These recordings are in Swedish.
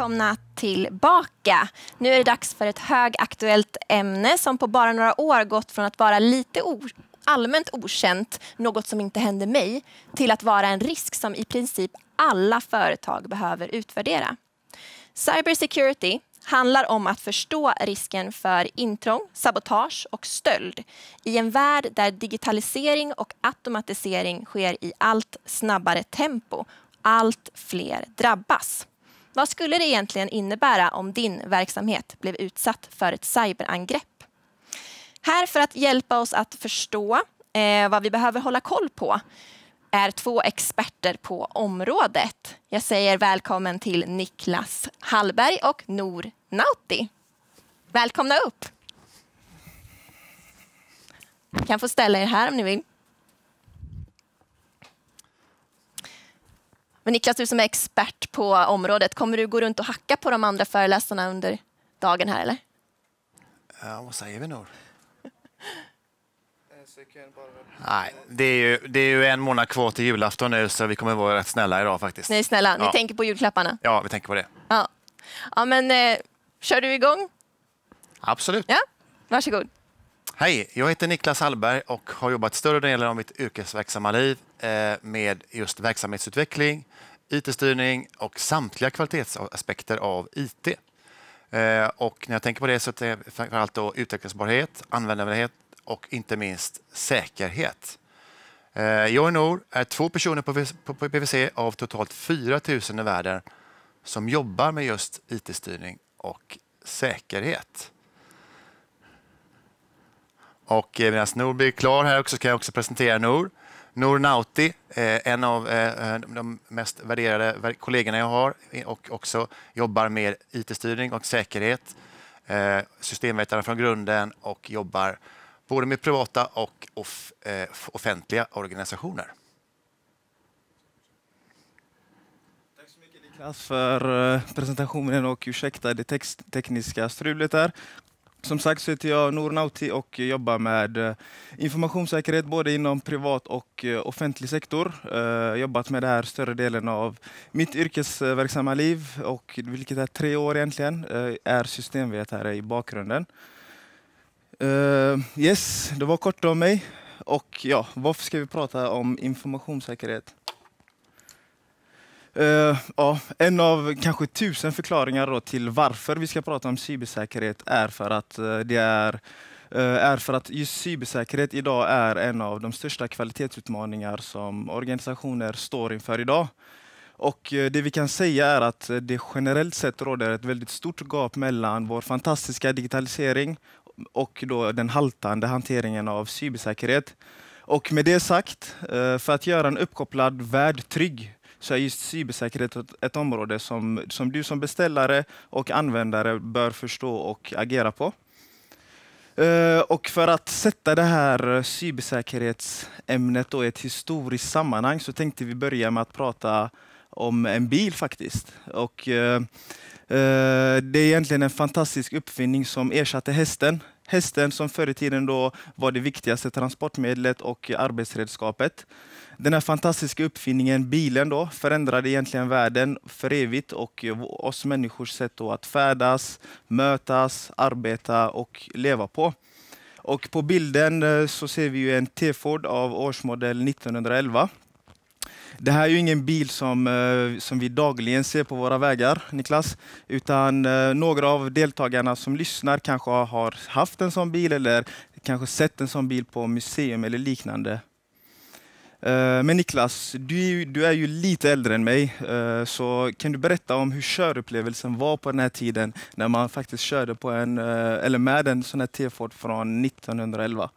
välkomna tillbaka. Nu är det dags för ett högaktuellt ämne som på bara några år gått från att vara lite allmänt okänt, något som inte hände mig, till att vara en risk som i princip alla företag behöver utvärdera. Cybersecurity handlar om att förstå risken för intrång, sabotage och stöld i en värld där digitalisering och automatisering sker i allt snabbare tempo. Allt fler drabbas. Vad skulle det egentligen innebära om din verksamhet blev utsatt för ett cyberangrepp? Här för att hjälpa oss att förstå eh, vad vi behöver hålla koll på är två experter på området. Jag säger välkommen till Niklas Hallberg och Nor Nauti. Välkomna upp! Ni kan få ställa er här om ni vill. Men Niklas, du som är expert på området, kommer du gå runt och hacka på de andra föreläsarna under dagen här eller? Ja, vad säger vi nu? Nej, det är, ju, det är ju en månad kvar till julafton nu så vi kommer vara rätt snälla idag faktiskt. Ni är snälla, ja. ni tänker på julklapparna? Ja, vi tänker på det. Ja, ja men eh, kör du igång? Absolut. Ja, varsågod. Hej, jag heter Niklas Hallberg och har jobbat större delen av mitt yrkesverksamma liv Eh, med just verksamhetsutveckling, IT-styrning och samtliga kvalitetsaspekter av IT. Eh, och när jag tänker på det så är det framförallt då utvecklingsbarhet, användbarhet och inte minst säkerhet. Eh, jag och Nour är två personer på PVC av totalt 4 000 i världen som jobbar med just IT-styrning och säkerhet. Och medan Nour blir klar här också kan jag också presentera Nour. Nour Nauti, eh, en av eh, eh, de mest värderade kollegorna jag har och också jobbar med IT-styrning och säkerhet. Systemvetare från grunden och jobbar både med privata och offentliga organisationer. Tack så mycket Niklas för presentationen och ursäkta det tekniska strulet där. Som sagt så heter jag Nour Nauti och jobbar med eh, informationssäkerhet både inom privat och eh, offentlig sektor. Jag eh, jobbat med det här större delen av mitt yrkesverksamma liv, och, vilket är tre år egentligen, är systemvetare i bakgrunden. Yes, det var kort om mig. Och ja, varför ska vi prata om informationssäkerhet? Uh, ja, en av kanske tusen förklaringar till varför vi ska prata om cybersäkerhet är för att uh, det är eh, är för att just cybersäkerhet idag är en av de största kvalitetsutmaningar som organisationer står inför idag. Och det vi kan säga är att det generellt sett råder ett väldigt stort gap mellan vår fantastiska digitalisering och då den haltande hanteringen av cybersäkerhet. Och med det sagt, för att göra en uppkopplad värld trygg så är just cybersäkerhet ett område som, som du som beställare och användare bör förstå och agera på. Eh, och för att sätta det här cybersäkerhetsämnet då i ett historiskt sammanhang så tänkte vi börja med att prata om en bil faktiskt. Och, eh, eh det är egentligen en fantastisk uppfinning som ersatte hästen. Hästen som förr i tiden då var det viktigaste transportmedlet och arbetsredskapet. Den här fantastiska uppfinningen, bilen, då, förändrade egentligen världen för evigt och oss människors sätt att färdas, mötas, arbeta och leva på. Och på bilden eh, så ser vi en T-Ford av årsmodell 1911. Det här är ingen bil som, eh, som vi dagligen ser på våra vägar, Niklas, utan eh, några av deltagarna som lyssnar kanske har haft en sån bil eller kanske sett en sån bil på museum eller liknande. Eh, men Niklas, du, du, är ju lite äldre än mig, eh, så kan du berätta om hur körupplevelsen var på den här tiden när man faktiskt körde på en, eh, eller med en sån här T-Ford från 1911?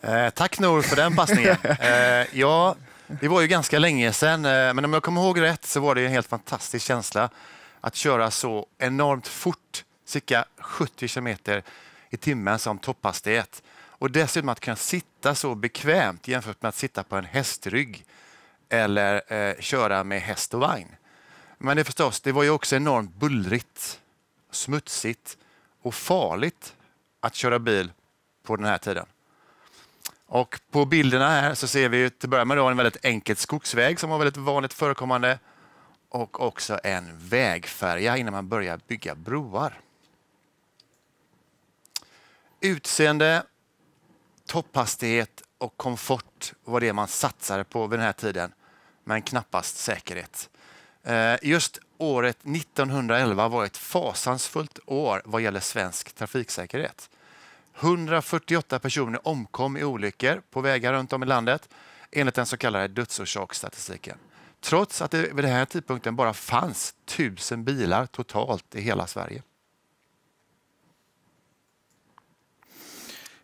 Eh, tack Nour för den passningen. eh, ja, det var ju ganska länge sedan, men om jag kommer ihåg rätt så var det en helt fantastisk känsla att köra så enormt fort, cirka 70 km i timmen som topphastighet. Och dessutom att kunna sitta så bekvämt jämfört med att sitta på en hästrygg eller eh, köra med häst och vagn. Men det förstås, det var ju också enormt bullrigt, smutsigt och farligt att köra bil på den här tiden. Och på bilderna här så ser vi till att börja med en väldigt enkel skogsväg som var väldigt vanligt förekommande och också en vägfärja innan man börjar bygga broar. Utseende topphastighet och komfort var det man satsade på vid den här tiden, men knappast säkerhet. Eh, just året 1911 var ett fasansfullt år vad gäller svensk trafiksäkerhet. 148 personer omkom i olyckor på vägar runt om i landet enligt den så kallade dödsorsaksstatistiken. Trots att det vid den här tidpunkten bara fanns tusen bilar totalt i hela Sverige.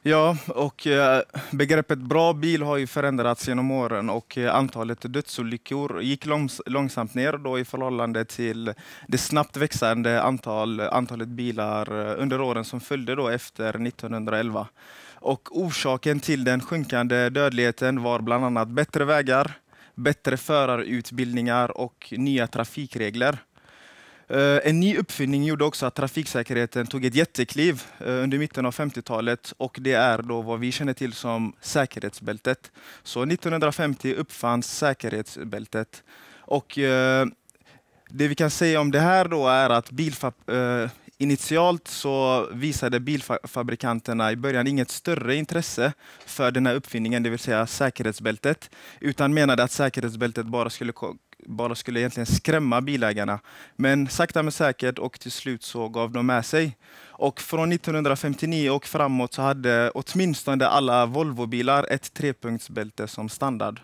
Ja, och eh, begreppet bra bil har ju förändrats genom åren och eh, antalet dödsolyckor gick långsamt ner då i förhållande till det snabbt växande antal, antalet bilar eh, under åren som följde då efter 1911. Och orsaken till den sjunkande dödligheten var bland annat bättre vägar, bättre förarutbildningar och nya trafikregler. Eh, en ny uppfinning gjorde också att trafiksäkerheten tog ett jättekliv eh, under mitten av 50-talet och det är då vad vi känner till som säkerhetsbältet. Så 1950 uppfanns säkerhetsbältet och eh, det vi kan säga om det här då är att bilfab Initialt så visade bilfabrikanterna i början inget större intresse för den här uppfinningen, det vill säga säkerhetsbältet, utan menade att säkerhetsbältet bara skulle bara skulle egentligen skrämma bilägarna. Men sakta men säkert och till slut så gav de med sig. Och från 1959 och framåt så hade åtminstone alla Volvobilar ett trepunktsbälte som standard.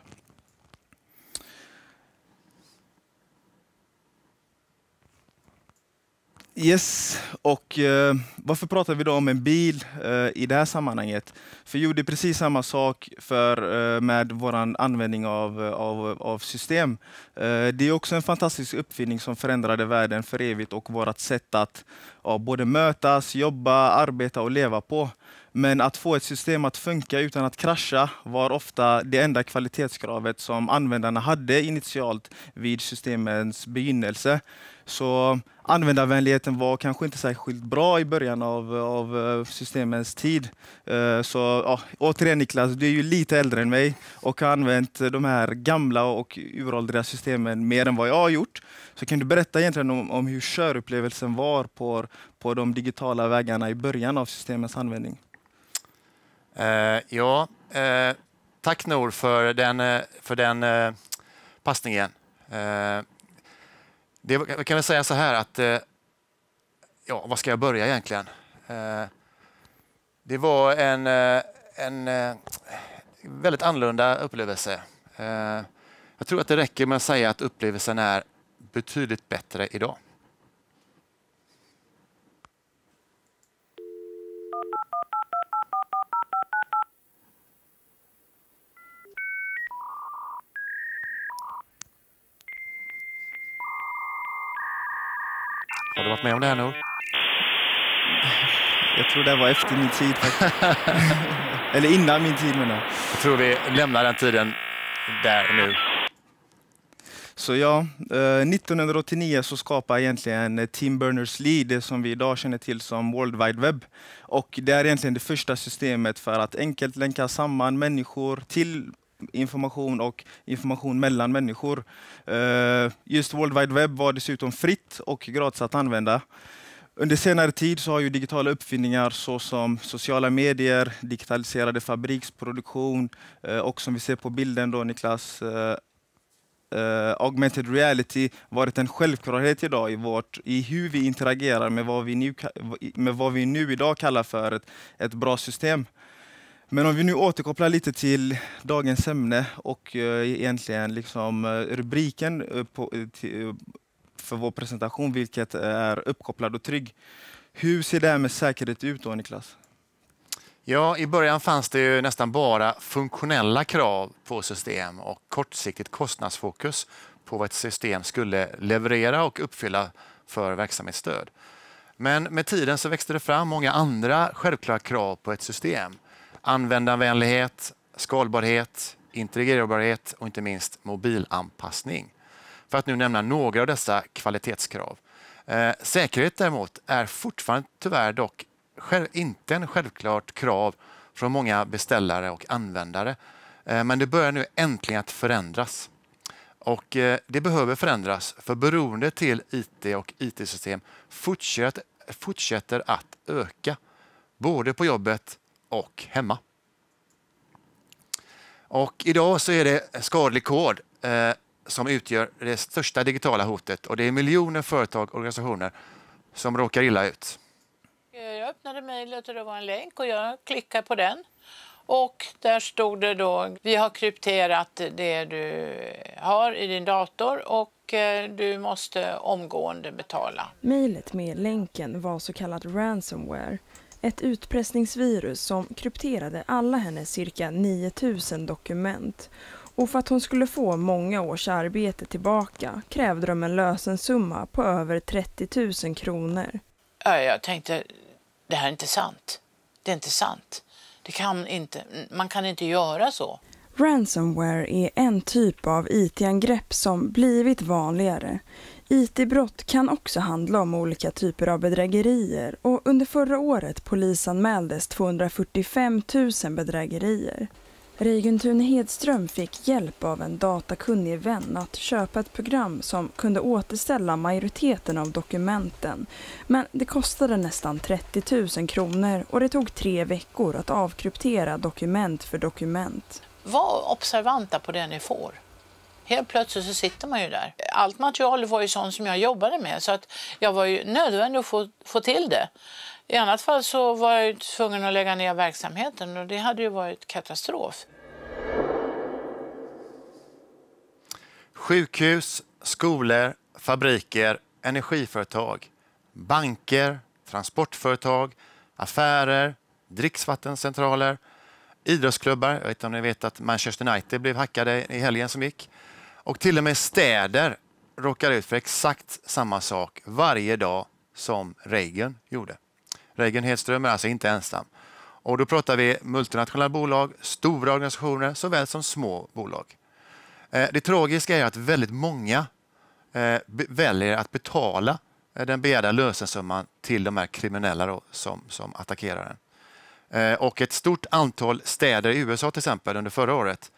Yes, och eh, varför pratar vi då om en bil eh, i det här sammanhanget? För jo, det är precis samma sak för, eh, med vår användning av, av, av system. Eh, det är också en fantastisk uppfinning som förändrade världen för evigt och vårt sätt att ja, både mötas, jobba, arbeta och leva på. Men att få ett system att funka utan att krascha var ofta det enda kvalitetskravet som användarna hade initialt vid systemens begynnelse. Så eh, användarvänligheten var kanske inte särskilt bra i början av, av eh, systemens tid. Eh, så ja, återigen Niklas, du är ju lite äldre än mig och har använt de här gamla och uråldriga systemen mer än vad jag har gjort. Så kan du berätta egentligen om, om hur körupplevelsen var på, på de digitala vägarna i början av systemens användning? Uh, ja, uh, tack Nor för den, för den uh, passningen. Det, kan väl säga så här att, eh, ja, var ska jag börja egentligen? Eh, det var en, eh, en väldigt annorlunda upplevelse. Jag tror att det räcker med att säga att upplevelsen är betydligt bättre idag. Har du varit med om det här Nour? Jag tror det var efter min tid. Eller innan min tid menar jag. Jag tror vi lämnar den tiden där nu. Så ja, 1989 eh, så skapade egentligen Tim Berners-Lee det som vi idag känner till som World Wide Web. Och det är egentligen det första systemet för att enkelt länka samman människor till information och information mellan människor. Eh, just World Wide Web var dessutom fritt och gratis att använda. Under senare tid så har ju digitala uppfinningar såsom sociala medier, digitaliserade fabriksproduktion eh, och som vi ser på bilden då Niklas, Uh, augmented reality varit en självklarhet idag i, vårt, i hur vi interagerar med vad vi nu, med vad vi nu idag kallar för ett, ett bra system. Men om vi nu återkopplar lite till dagens ämne och eh, egentligen liksom eh, rubriken eh, på, för vår presentation, vilket är uppkopplad och trygg. Hur ser det här med säkerhet ut då, Niklas? Ja, i början fanns det ju nästan bara funktionella krav på system och kortsiktigt kostnadsfokus på vad ett system skulle leverera och uppfylla för verksamhetsstöd. Men med tiden så växte det fram många andra självklara krav på ett system användarvänlighet, skalbarhet, integrerbarhet och inte minst mobilanpassning. För att nu nämna några av dessa kvalitetskrav. Eh, säkerhet däremot är fortfarande tyvärr dock inte en självklart krav från många beställare och användare. Eh, men det börjar nu äntligen att förändras. Och eh, det behöver förändras för beroende till IT och IT-system fortsätter att öka. Både på jobbet och hemma. Och idag så är det skadlig kod eh, som utgör det största digitala hotet och det är miljoner företag och organisationer som råkar illa ut. Jag öppnade mejlet och det var en länk och jag klickade på den. Och där stod det då, vi har krypterat det du har i din dator och eh, du måste omgående betala. Mejlet med länken var så kallad ransomware ett utpressningsvirus som krypterade alla hennes cirka 9000 dokument. Och för att hon skulle få många års arbete tillbaka krävde de en lösensumma på över 30 000 kronor. jag tänkte, det här är inte sant. Det är inte sant. Det kan inte, man kan inte göra så. Ransomware är en typ av IT-angrepp som blivit vanligare. IT-brott kan också handla om olika typer av bedrägerier och under förra året polisanmäldes 245 000 bedrägerier. Reiguntun Hedström fick hjälp av en datakunnig vän att köpa ett program som kunde återställa majoriteten av dokumenten. Men det kostade nästan 30 000 kronor och det tog tre veckor att avkryptera dokument för dokument. Var observanta på det ni får. Helt plötsligt så sitter man ju där. Allt material var ju sånt som jag jobbade med så att jag var ju nödvändig att få, få till det. I annat fall så var jag tvungen att lägga ner verksamheten och det hade ju varit katastrof. Sjukhus, skolor, fabriker, energiföretag, banker, transportföretag, affärer, dricksvattencentraler, idrottsklubbar. Jag vet inte om ni vet att Manchester United blev hackade i helgen som gick. Och till och med städer råkar ut för exakt samma sak varje dag som Reagan gjorde. Reagan Hedström är alltså inte ensam. Och då pratar vi multinationella bolag, stora organisationer såväl som små bolag. Eh, det tragiska är att väldigt många eh, väljer att betala eh, den begärda lösensumman till de här kriminella då, som, som attackerar den. Och ett stort antal städer i USA till exempel under förra året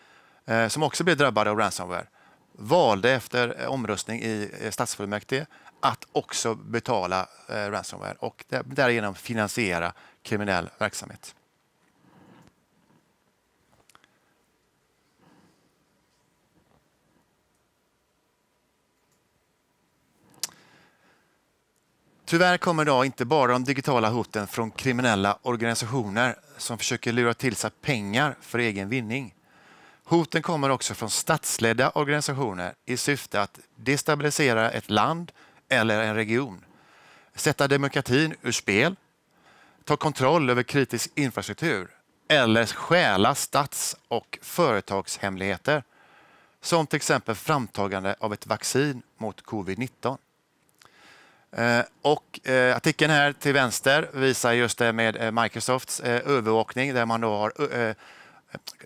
som också blev drabbade av ransomware valde efter eh, omröstning i eh, stadsfullmäktige att också betala eh, ransomware och därigenom finansiera kriminell verksamhet. Tyvärr kommer idag inte bara de digitala hoten från kriminella organisationer som försöker lura till sig pengar för egen vinning. Hoten kommer också från statsledda organisationer i syfte att destabilisera ett land eller en region, sätta demokratin ur spel, ta kontroll över kritisk infrastruktur eller stjäla stats och företagshemligheter som till exempel framtagande av ett vaccin mot covid-19. Eh, och eh, artikeln här till vänster visar just det med eh, Microsofts övervakning där man då har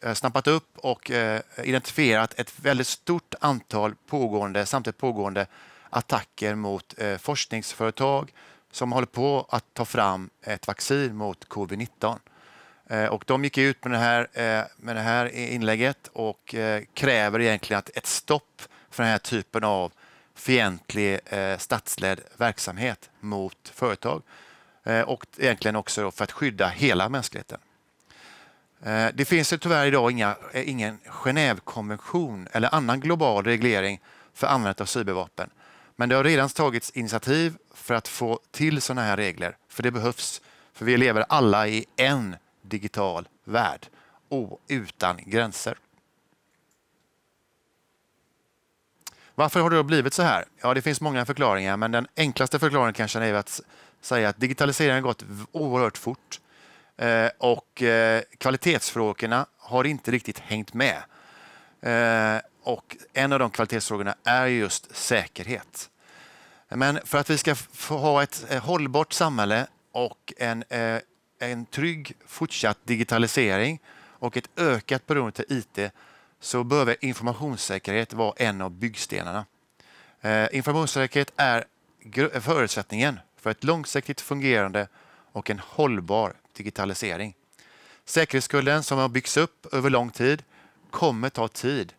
Eh, snappat upp och eh, identifierat ett väldigt stort antal pågående, samtidigt pågående attacker mot eh, forskningsföretag som håller på att ta fram ett vaccin mot covid-19. Och de gick ut med det, här, med det här inlägget och kräver egentligen att ett stopp för den här typen av fientlig statsledd verksamhet mot företag. Och egentligen också för att skydda hela mänskligheten. Eh, det finns det tyvärr idag inga, eh, ingen Genèvekonvention eller annan global reglering för användandet av cybervapen. Men det har redan tagits initiativ för att få till sådana här regler, för det behövs. För vi lever alla i en digital värld, och utan gränser. Varför har det då blivit så här? Ja, det finns många förklaringar, men den enklaste förklaringen kanske är att säga att digitaliseringen har gått oerhört fort. Eh, och eh, kvalitetsfrågorna har inte riktigt hängt med. Eh, och en av de kvalitetsfrågorna är just säkerhet. Men för att vi ska ha ett eh, hållbart samhälle och en, eh, en trygg fortsatt digitalisering och ett ökat beroende till IT så behöver informationssäkerhet vara en av byggstenarna. Informationssäkerhet är förutsättningen för ett långsiktigt fungerande och en hållbar digitalisering. Säkerhetsskulden som har byggts upp över lång tid kommer ta tid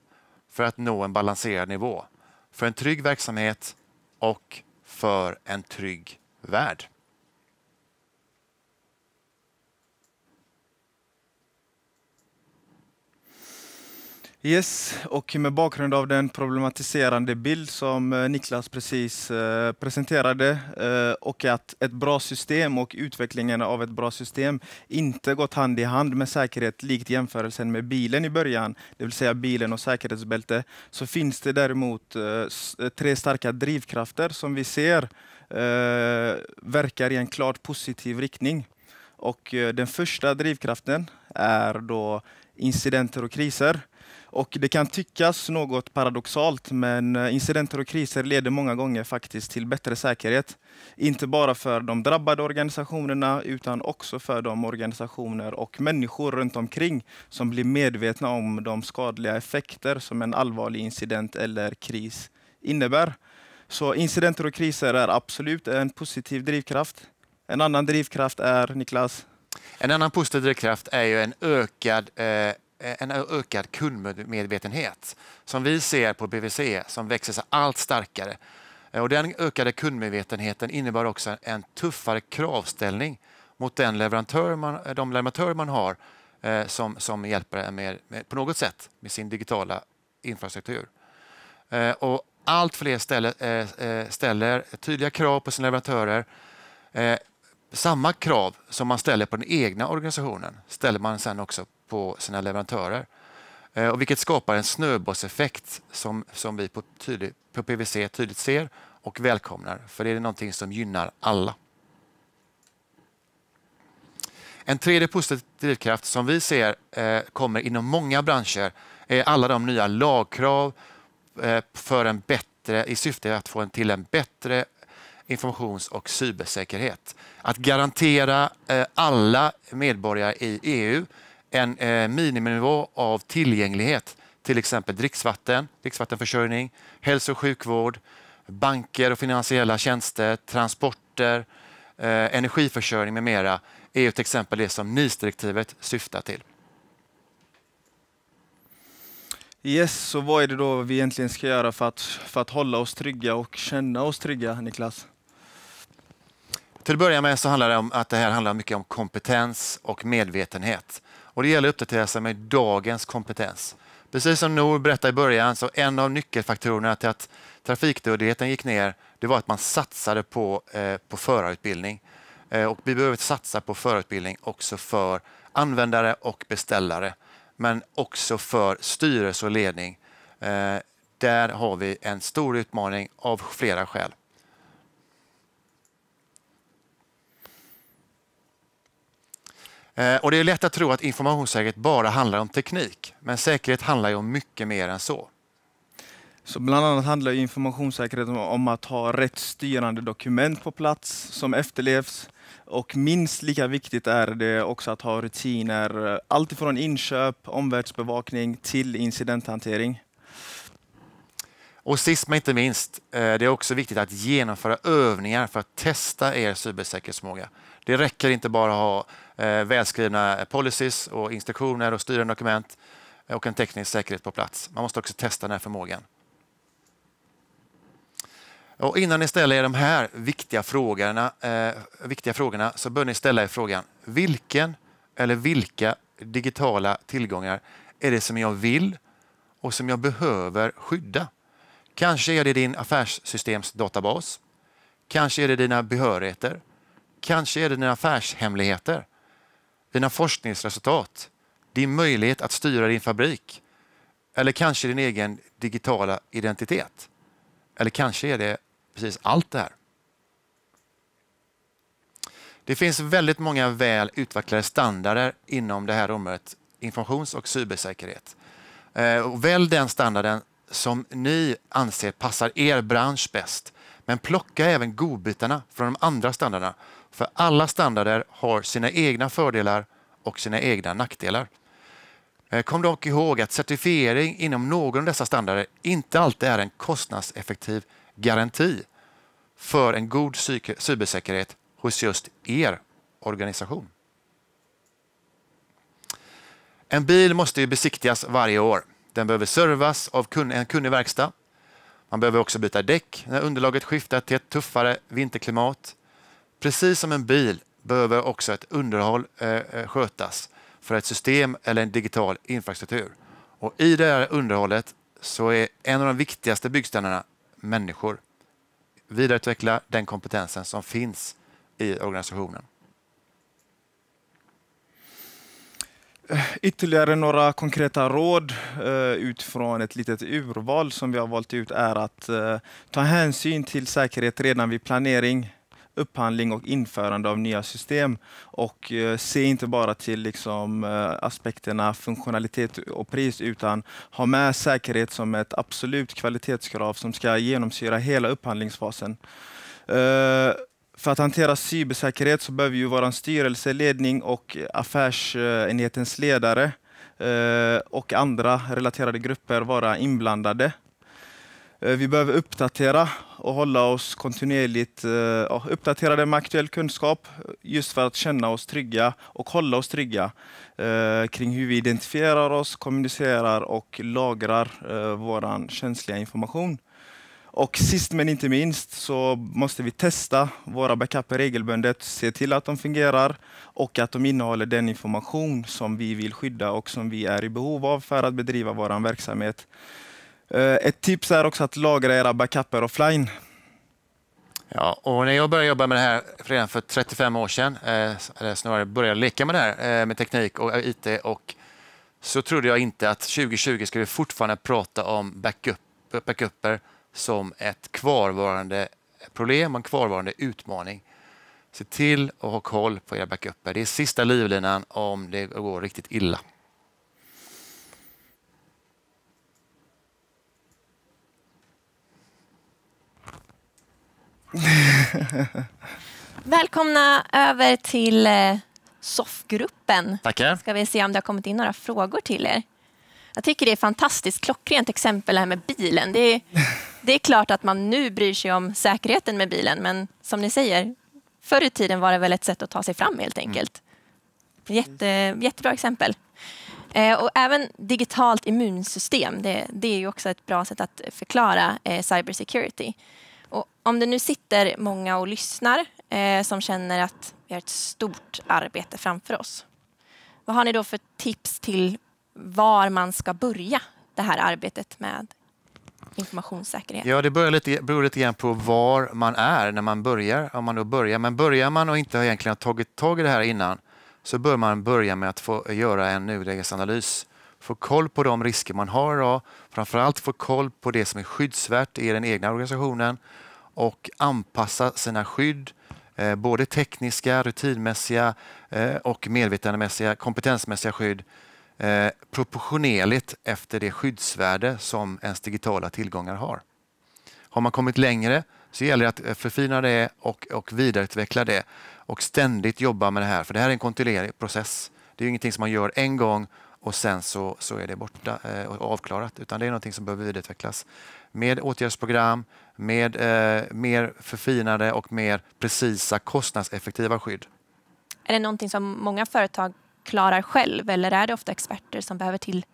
för att nå en balanserad nivå för en trygg verksamhet och för en trygg värld. Yes, och med bakgrund av den problematiserande bild som eh, Niklas precis eh, presenterade eh, och att ett bra system och utvecklingen av ett bra system inte gått hand i hand med säkerhet likt jämförelsen med bilen i början, det vill säga bilen och säkerhetsbälte, så finns det däremot tre starka drivkrafter som vi ser verkar i en klart positiv riktning. Och den första drivkraften är då incidenter och kriser. Och det kan tyckas något paradoxalt, men eh, incidenter och kriser leder många gånger faktiskt till bättre säkerhet. Inte bara för de drabbade organisationerna, utan också för de organisationer och människor runt omkring som blir medvetna om de skadliga effekter som en allvarlig incident eller kris innebär. Så incidenter och kriser är absolut en positiv drivkraft. En annan drivkraft är, Niklas? En annan positiv drivkraft är ju en ökad eh Eh, en ökad kundmedvetenhet som vi ser på BVC som växer sig allt starkare. Eh, och den ökade kundmedvetenheten innebar också en tuffare kravställning mot den leverantör man, eh, de leverantörer man har eh, som, som hjälper en med, med, på något sätt med sin digitala infrastruktur. Eh, och allt fler ställer, eh, ställer tydliga krav på sina leverantörer. samma krav som man ställer på den egna organisationen ställer man sen också på sina leverantörer. Eh, och vilket skapar en snöbollseffekt som, som vi på, tydlig, på PVC tydligt ser och välkomnar, för det är någonting som gynnar alla. En tredje positiv drivkraft som vi ser eh, kommer inom många branscher är alla de nya lagkrav eh, för en bättre, i syfte att få en till en bättre informations och cybersäkerhet. Att garantera eh, alla medborgare i EU en eh, miniminivå av tillgänglighet, till exempel dricksvatten, dricksvattenförsörjning, hälso och sjukvård, banker och finansiella tjänster, transporter, eh, energiförsörjning med mera är ju till exempel det som NIS-direktivet syftar till. Yes, så vad är det då vi egentligen ska göra för att, för att hålla oss trygga och känna oss trygga, Niklas? Till att börja med så handlar det om att det här handlar mycket om kompetens och medvetenhet. Och det gäller att uppdatera sig med dagens kompetens. Precis som Nor berättade i början, så en av nyckelfaktorerna till att trafikdödligheten gick ner, det var att man satsade på, eh, på förarutbildning. Eh, och vi behöver satsa på förarutbildning också för användare och beställare, men också för styrelse och ledning. Eh, där har vi en stor utmaning av flera skäl. Eh, och det är lätt att tro att informationssäkerhet bara handlar om teknik, men säkerhet handlar ju om mycket mer än så. Så bland annat handlar informationssäkerhet om att ha rätt styrande dokument på plats som efterlevs. Och minst lika viktigt är det också att ha rutiner, eh, alltifrån inköp, omvärldsbevakning till incidenthantering. Och sist men inte minst, eh, det är också viktigt att genomföra övningar för att testa er cybersäkerhetsförmåga. Det räcker inte bara att ha Eh, välskrivna policies och instruktioner och styrande dokument och en teknisk säkerhet på plats. Man måste också testa den här förmågan. Och innan ni ställer er de här viktiga frågorna, eh, viktiga frågorna så bör ni ställa er frågan vilken eller vilka digitala tillgångar är det som jag vill och som jag behöver skydda? Kanske är det din affärssystemsdatabas. Kanske är det dina behörigheter. Kanske är det dina affärshemligheter dina forskningsresultat, din möjlighet att styra din fabrik eller kanske din egen digitala identitet. Eller kanske är det precis allt det här. Det finns väldigt många väl utvecklade standarder inom det här området informations och cybersäkerhet. Eh, välj den standarden som ni anser passar er bransch bäst. Men plocka även godbitarna från de andra standarderna för alla standarder har sina egna fördelar och sina egna nackdelar. Eh, kom dock ihåg att certifiering inom någon av dessa standarder inte alltid är en kostnadseffektiv garanti för en god cybersäkerhet hos just er organisation. En bil måste ju besiktigas varje år. Den behöver servas av en kunnig verkstad. Man behöver också byta däck när underlaget skiftar till ett tuffare vinterklimat. Precis som en bil behöver också ett underhåll eh, eh, skötas för ett system eller en digital infrastruktur. Och I det här underhållet så är en av de viktigaste byggstenarna människor. Vidareutveckla den kompetensen som finns i organisationen. Eh, ytterligare några konkreta råd eh, utifrån ett litet urval som vi har valt ut är att ta hänsyn till säkerhet redan vid planering upphandling och införande av nya system. Och eh, se inte bara till liksom eh, aspekterna funktionalitet och pris utan ha med säkerhet som ett absolut kvalitetskrav som ska genomsyra hela upphandlingsfasen. Eh, för att hantera cybersäkerhet så behöver ju vår styrelse, ledning och affärsenhetens ledare och andra relaterade grupper vara inblandade Eh, vi behöver uppdatera och hålla oss kontinuerligt eh, ja, uppdaterade med aktuell kunskap eh, just för att känna oss trygga och hålla oss trygga eh, kring hur vi identifierar oss, kommunicerar och lagrar eh, vår känsliga information. Och sist men inte minst så måste vi testa våra backuper regelbundet, se till att de fungerar och att de innehåller den information som vi vill skydda och som vi är i behov av för att bedriva vår verksamhet. Eh, ett tips är också att lagra era backuper offline. Ja, och när jag började jobba med det här redan för 35 år sedan, eh, eller snarare började leka med det här eh, med teknik och IT, och så trodde jag inte att 2020 skulle vi fortfarande prata om backup, backuper som ett kvarvarande problem och en kvarvarande utmaning. Se till att ha koll på era backuper. Det är sista livlinan om det går riktigt illa. Välkomna över till eh, soffgruppen. Tackar. Ska vi se om det har kommit in några frågor till er. Jag tycker det är fantastiskt klockrent exempel det här med bilen. Det är, det är klart att man nu bryr sig om säkerheten med bilen, men som ni säger, förr i tiden var det väl ett sätt att ta sig fram helt mm. enkelt. Jätte, jättebra exempel. Eh, och även digitalt immunsystem, det, det, är ju också ett bra sätt att förklara eh, security. Och om det nu sitter många och lyssnar eh, som känner att vi har ett stort arbete framför oss. Vad har ni då för tips till var man ska börja det här arbetet med informationssäkerhet? Ja, det beror lite, beror lite grann på var man är när man börjar. Om man då börjar. Men börjar man och inte har tagit tag i det här innan så bör man börja med att få göra en nulägesanalys Få koll på de risker man har idag. Framförallt få koll på det som är skyddsvärt i den egna organisationen och anpassa sina skydd, eh, både tekniska, rutinmässiga eh, och medvetandemässiga, kompetensmässiga skydd eh, proportionerligt efter det skyddsvärde som ens digitala tillgångar har. Har man kommit längre så gäller det att eh, förfina det och, och vidareutveckla det och ständigt jobba med det här, för det här är en kontinuerlig process. Det är ingenting som man gör en gång och sen så, så är det borta eh, och avklarat. Utan det är någonting som behöver vidareutvecklas med åtgärdsprogram, med eh, mer förfinade och mer precisa kostnadseffektiva skydd. Är det någonting som många företag klarar själv eller är det ofta experter som behöver till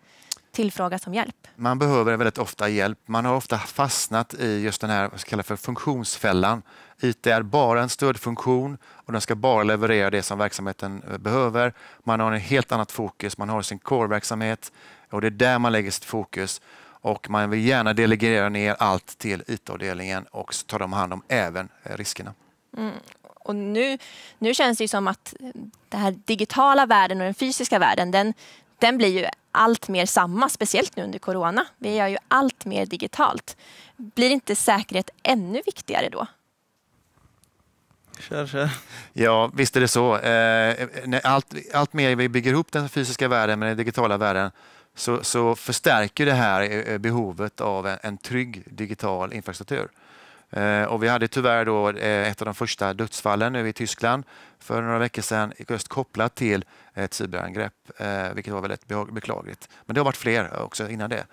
tillfrågas om hjälp. Man behöver väldigt ofta hjälp. Man har ofta fastnat i just den här vad ska för funktionsfällan. IT är bara en stödfunktion och den ska bara leverera det som verksamheten eh, behöver. Man har en helt annat fokus. Man har sin core-verksamhet och det är där man lägger sitt fokus och man vill gärna delegera ner allt till IT-avdelningen och så tar de hand om även eh, riskerna. Mm. Och nu, nu känns det som att den här digitala världen och den fysiska världen, den, den blir ju allt mer samma, speciellt nu under corona. Vi gör ju allt mer digitalt. Blir inte säkerhet ännu viktigare då? Kör, kör. Ja, visst är det så. Eh, allt, allt mer vi bygger ihop den fysiska världen med den digitala världen så, så förstärker det här eh, behovet av en, en trygg digital infrastruktur. Eh, och vi hade tyvärr då eh, ett av de första dödsfallen nu i Tyskland för några veckor sedan just kopplat till ett cyberangrepp, eh, vilket var väldigt beklagligt. Men det har varit fler också innan det.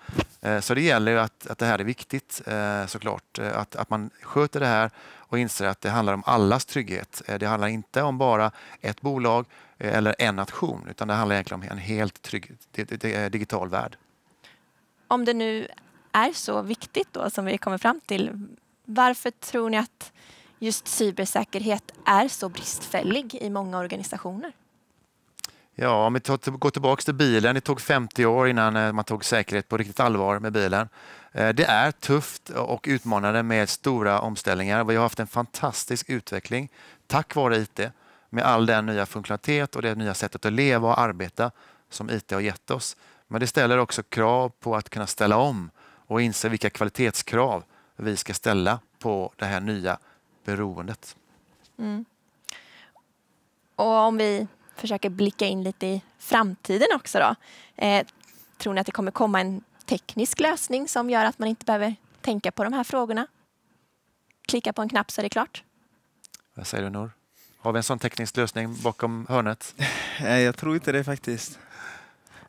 Så det gäller att, att det här är viktigt såklart, att, att man sköter det här och inser att det handlar om allas trygghet. Det handlar inte om bara ett bolag eller en nation, utan det handlar egentligen om en helt trygg digital värld. Om det nu är så viktigt då som vi kommer fram till, varför tror ni att just cybersäkerhet är så bristfällig i många organisationer? Ja, om vi går tillbaka till bilen, det tog 50 år innan eh, man tog säkerhet på riktigt allvar med bilen. Eh, det är tufft och utmanande med stora omställningar. Vi har haft en fantastisk utveckling tack vare IT med all den nya funktionalitet och det nya sättet att leva och arbeta som IT har gett oss. Men det ställer också krav på att kunna ställa om och inse vilka kvalitetskrav vi ska ställa på det här nya beroendet. Mm. Och om vi försöker blicka in lite i framtiden också då. Eh, tror ni att det kommer komma en teknisk lösning som gör att man inte behöver tänka på de här frågorna? Klicka på en knapp så är det klart. Vad säger du Nor? Har vi en sån teknisk lösning bakom hörnet? Nej, eh, jag tror inte det faktiskt.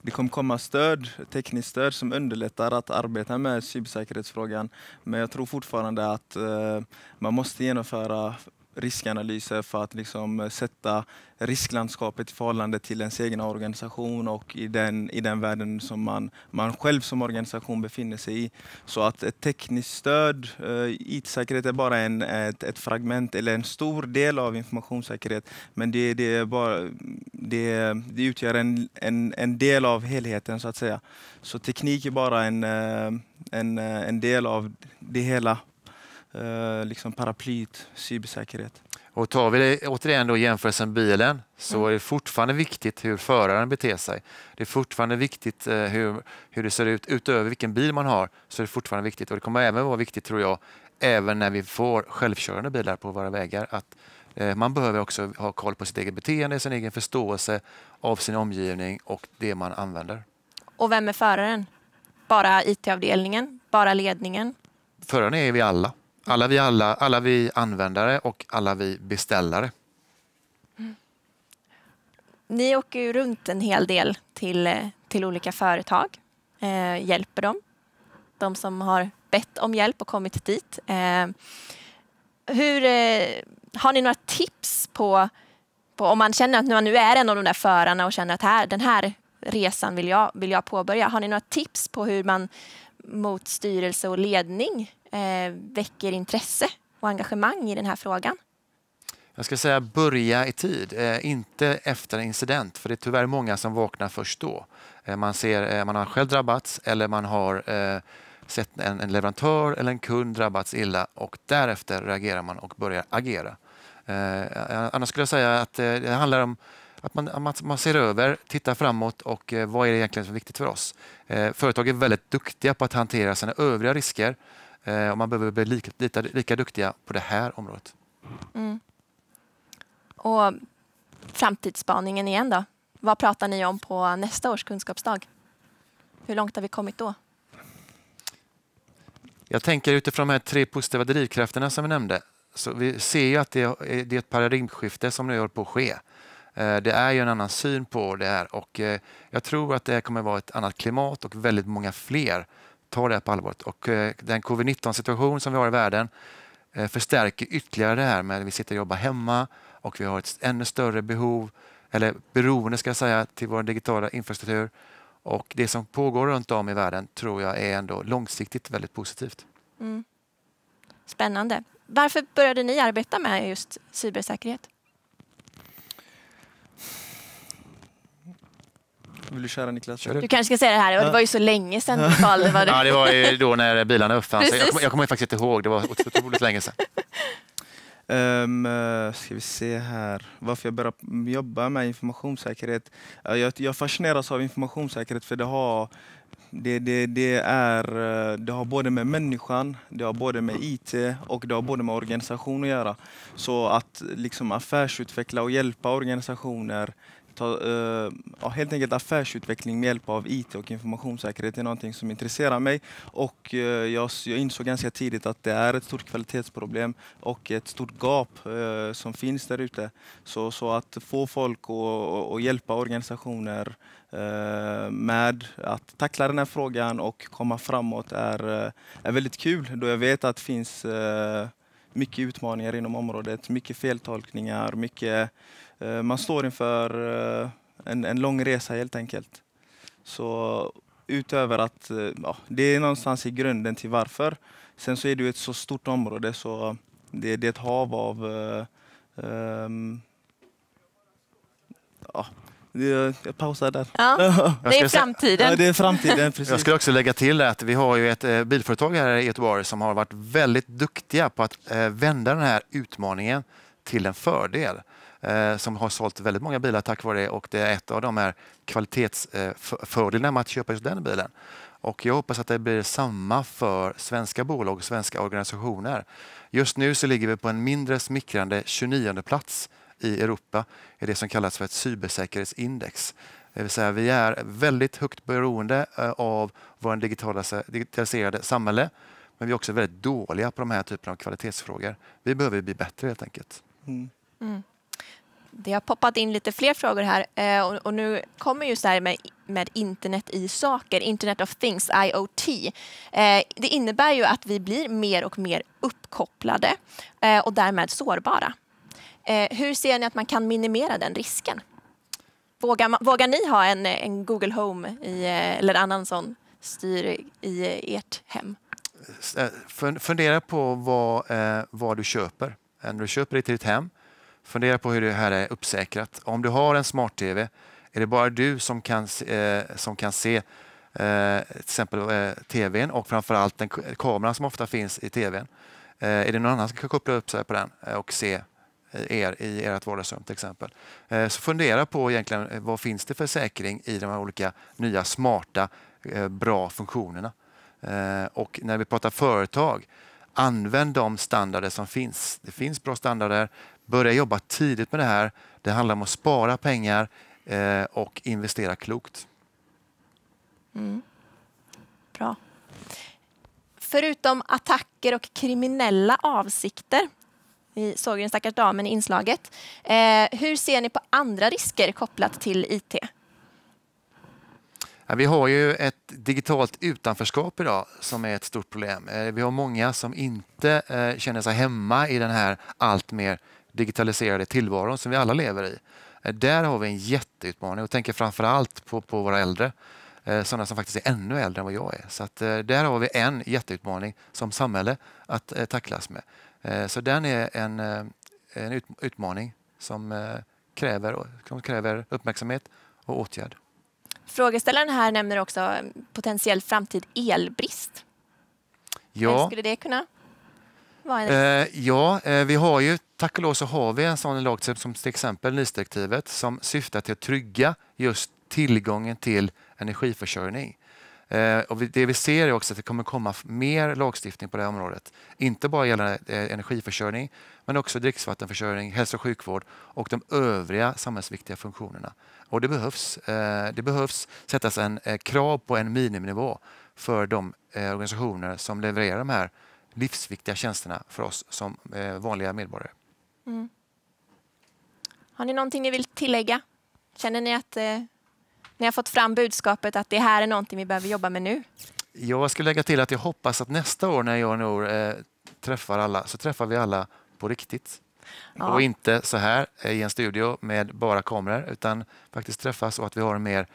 Det kommer komma stöd, tekniskt stöd som underlättar att arbeta med cybersäkerhetsfrågan. Men jag tror fortfarande att eh, man måste genomföra riskanalyser för att liksom eh, sätta risklandskapet i förhållande till ens egen organisation och i den, i den världen som man, man själv som organisation befinner sig i. Så att ett tekniskt stöd, eh, IT-säkerhet är bara en, ett, ett, fragment eller en stor del av informationssäkerhet, men det, det, är bara, det, det utgör en, en, en del av helheten så att säga. Så teknik är bara en, eh, en, en del av det hela Eh, liksom paraplyet cybersäkerhet. Och tar vi det, återigen då jämförelsen bilen så mm. är det fortfarande viktigt hur föraren beter sig. Det är fortfarande viktigt eh, hur, hur det ser ut utöver vilken bil man har. så är det fortfarande viktigt och det kommer även vara viktigt tror jag även när vi får självkörande bilar på våra vägar att eh, man behöver också ha koll på sitt eget beteende, sin egen förståelse av sin omgivning och det man använder. Och vem är föraren? Bara IT-avdelningen? Bara ledningen? Föraren är vi alla. Alla vi, alla, alla vi användare och alla vi beställare. Mm. Ni åker ju runt en hel del till, eh, till olika företag, eh, hjälper dem. De som har bett om hjälp och kommit dit. Eh, hur, eh, har ni några tips på, på om man känner att man nu är en av de där förarna och känner att här, den här resan vill jag, vill jag påbörja. Har ni några tips på hur man, mot styrelse och ledning eh, väcker intresse och engagemang i den här frågan? Jag ska säga börja i tid, eh, inte efter en incident för det är tyvärr många som vaknar först då. Eh, man, ser, eh, man har själv drabbats eller man har eh, sett en, en, leverantör eller en kund drabbats illa och därefter reagerar man och börjar agera. Eh, annars skulle jag säga att det handlar om att man, att man ser över, tittar framåt och eh, vad är det egentligen som är viktigt för oss? Eh, företag är väldigt duktiga på att hantera sina övriga risker eh, och man behöver bli lika, lika, lika duktiga på det här området. Mm. Och framtidsspaningen igen då? Vad pratar ni om på nästa års kunskapsdag? Hur långt har vi kommit då? Jag tänker utifrån de här tre positiva drivkrafterna som vi nämnde. Så vi ser ju att det är ett paradigmskifte som nu håller på att ske. Eh, det är ju en annan syn på det här och eh, jag tror att det kommer vara ett annat klimat och väldigt många fler tar det här på allvar. Och eh, den covid-19 situation som vi har i världen förstärker ytterligare det här med att vi sitter och jobbar hemma och vi har ett ännu större behov, eller beroende ska jag säga, till vår digitala infrastruktur. Och det som pågår runt om i världen tror jag är ändå långsiktigt väldigt positivt. Mm. Spännande. Varför började ni arbeta med just cybersäkerhet? Vill du köra Niklas? Kör du. du kanske ska säga det här, det var ju så länge sedan du Var det? Ja, det var ju då när bilarna uppfanns. Alltså. Jag, kommer faktiskt inte ihåg, det var otroligt länge sedan. Um, ska vi se här, varför jag började jobba med informationssäkerhet. Jag, jag fascineras av informationssäkerhet för det har det, det, det, är, eh, det har både med människan, det har både med IT och det har både med organisation att göra. Så att liksom affärsutveckla och hjälpa organisationer ta, eh, ja, helt enkelt affärsutveckling med hjälp av IT och informationssäkerhet är någonting som intresserar mig. Och eh, jag, jag insåg ganska tidigt att det är ett stort kvalitetsproblem och ett stort gap eh, som finns där ute. Så, så att få folk och, och hjälpa organisationer med att tackla den här frågan och komma framåt är, är väldigt kul då jag vet att det finns mycket utmaningar inom området, mycket feltolkningar, mycket Eh, man står inför eh, en, en lång resa helt enkelt. Så utöver att eh, ja, det är någonstans i grunden till varför. Sen så är det ju ett så stort område så det, det är ett hav av um, ja, jag pausar där. Ja, det är framtiden. Ja, det är framtiden precis. Jag skulle också lägga till att vi har ju ett bilföretag här i Göteborg som har varit väldigt duktiga på att vända den här utmaningen till en fördel eh, som har sålt väldigt många bilar tack vare det och det är ett av de här kvalitetsfördelarna med att köpa just den bilen. Och jag hoppas att det blir samma för svenska bolag och svenska organisationer. Just nu så ligger vi på en mindre smickrande 29 plats i Europa i det som kallas för ett cybersäkerhetsindex. Det vill säga vi är väldigt högt beroende eh, av vår digitaliserade samhälle men vi är också väldigt dåliga på de här typen av kvalitetsfrågor. Vi behöver bli bättre helt enkelt. Mm. Mm. Det har poppat in lite fler frågor här eh, och, och nu kommer just det här med, med, internet i saker, Internet of Things, IoT. Eh, det innebär ju att vi blir mer och mer uppkopplade eh, och därmed sårbara. Hur ser ni att man kan minimera den risken? Vågar, man, vågar ni ha en, en Google Home i, eller annan sån styr i ert hem? Fundera på vad, vad du köper. När du köper det till ditt hem, Fundera på hur det här är uppsäkrat. Om du har en smart-tv, är det bara du som kan, eh, som kan se eh, till exempel eh, tvn och framförallt den kameran som ofta finns i tvn? Eh, är det någon annan som kan koppla upp sig på den eh, och se eh, er i ert vardagsrum till exempel? Eh, så fundera på egentligen vad finns det för säkring i de här olika nya smarta bra funktionerna. Och när vi pratar företag, använd de standarder som finns. Det finns bra standarder, Börja jobba tidigt med det här. Det handlar om att spara pengar eh, och investera klokt. Mm. Bra. Förutom attacker och kriminella avsikter, vi såg ju den stackars damen i inslaget, eh, hur ser ni på andra risker kopplat till IT? Vi har ju ett digitalt utanförskap idag som är ett stort problem. Eh, vi har många som inte eh, känner sig hemma i den här allt mer digitaliserade tillvaron som vi alla lever i. Eh, där har vi en jätteutmaning och tänker framför allt på, på våra äldre, eh, sådana som faktiskt är ännu äldre än vad jag är. Så att, eh, där har vi en jätteutmaning som samhälle att tacklas med. Så den är en, en utmaning som kräver, som kräver uppmärksamhet och åtgärd. Frågeställaren här nämner också potentiell framtid elbrist. Ja. Hur skulle det kunna Eh, ja, eh, vi har ju, tack och lov så har vi en sån lag som till exempel NIS-direktivet som syftar till att trygga just tillgången till energiförsörjning. Eh, och det vi ser är också att det kommer komma mer lagstiftning på det här området. Inte bara gällande energiförsörjning men också dricksvattenförsörjning, hälso och sjukvård och de övriga samhällsviktiga funktionerna. Och det behövs, det behövs sättas en krav på en miniminivå för de organisationer som levererar de här livsviktiga tjänsterna för oss som eh, vanliga medborgare. Mm. Har ni någonting ni vill tillägga? Känner ni att eh, ni har fått fram budskapet att det här är någonting vi behöver jobba med nu? Jag skulle lägga till att jag hoppas att nästa år när jag och Nour eh, träffar alla så träffar vi alla på riktigt. Ja. Och inte så här eh, i en studio med bara kameror utan faktiskt träffas och att vi har en mer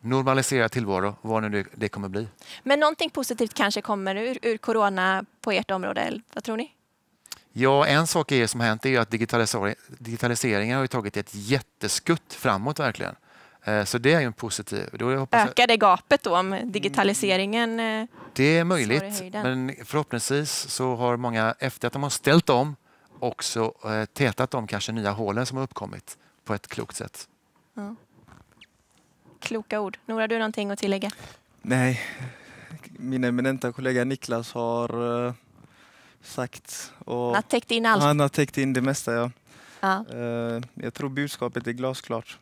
Normalisera tillvaro, vad nu det kommer bli. Men någonting positivt kanske kommer ur, ur corona på ert område, vad tror ni? Ja, en sak är som har hänt är att digitaliseringen har tagit ett jätteskutt framåt verkligen. Eh, så det är ju en positiv... Då hoppas Ökar det gapet då om digitaliseringen eh, Det är möjligt, men förhoppningsvis så har många efter att de har ställt om också eh, tätat de kanske nya hålen som har uppkommit på ett klokt sätt. Mm. Kloka ord. Nora, du någonting att tillägga? Nej, min eminenta kollega Niklas har eh, sagt... han har täckt in allt. Han har täckt in det mesta, ja. ja. Eh, jag tror budskapet är glasklart.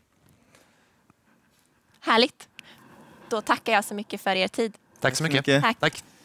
Härligt. Då tackar jag så mycket för er tid. Tack så mycket. Tack. Tack.